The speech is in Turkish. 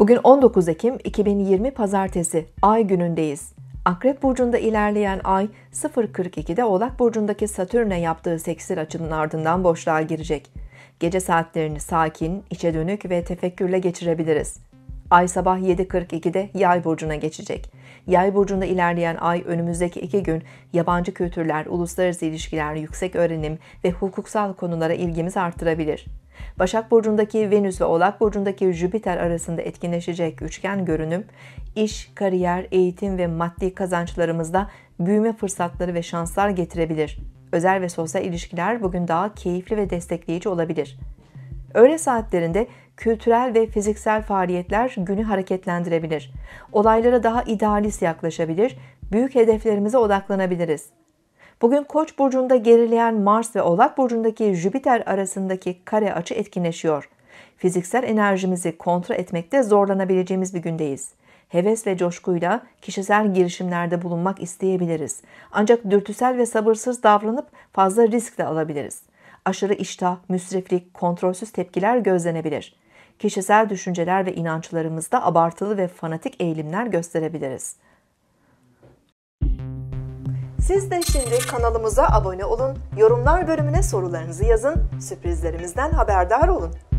Bugün 19 Ekim 2020 Pazartesi, Ay günündeyiz. Akrep Burcu'nda ilerleyen ay 0.42'de Oğlak Burcu'ndaki Satürn'e yaptığı seksil açının ardından boşluğa girecek. Gece saatlerini sakin, içe dönük ve tefekkürle geçirebiliriz. Ay sabah 7.42'de Yay burcuna geçecek. Yay burcunda ilerleyen ay önümüzdeki iki gün yabancı kültürler, uluslararası ilişkiler, yüksek öğrenim ve hukuksal konulara ilgimiz arttırabilir. Başak burcundaki Venüs ve Oğlak burcundaki Jüpiter arasında etkinleşecek üçgen görünüm, iş, kariyer, eğitim ve maddi kazançlarımızda büyüme fırsatları ve şanslar getirebilir. Özel ve sosyal ilişkiler bugün daha keyifli ve destekleyici olabilir. Öğle saatlerinde kültürel ve fiziksel faaliyetler günü hareketlendirebilir. Olaylara daha idealist yaklaşabilir, büyük hedeflerimize odaklanabiliriz. Bugün Koç burcunda gerileyen Mars ve Oğlak burcundaki Jüpiter arasındaki kare açı etkinleşiyor. Fiziksel enerjimizi kontrol etmekte zorlanabileceğimiz bir gündeyiz. Heves ve coşkuyla kişisel girişimlerde bulunmak isteyebiliriz. Ancak dürtüsel ve sabırsız davranıp fazla risk de alabiliriz aşırı iştah, müsriflik, kontrolsüz tepkiler gözlenebilir kişisel düşünceler ve inançlarımızda abartılı ve fanatik eğilimler gösterebiliriz. Siz de şimdi kanalımıza abone olun, yorumlar bölümüne sorularınızı yazın, sürprizlerimizden haberdar olun.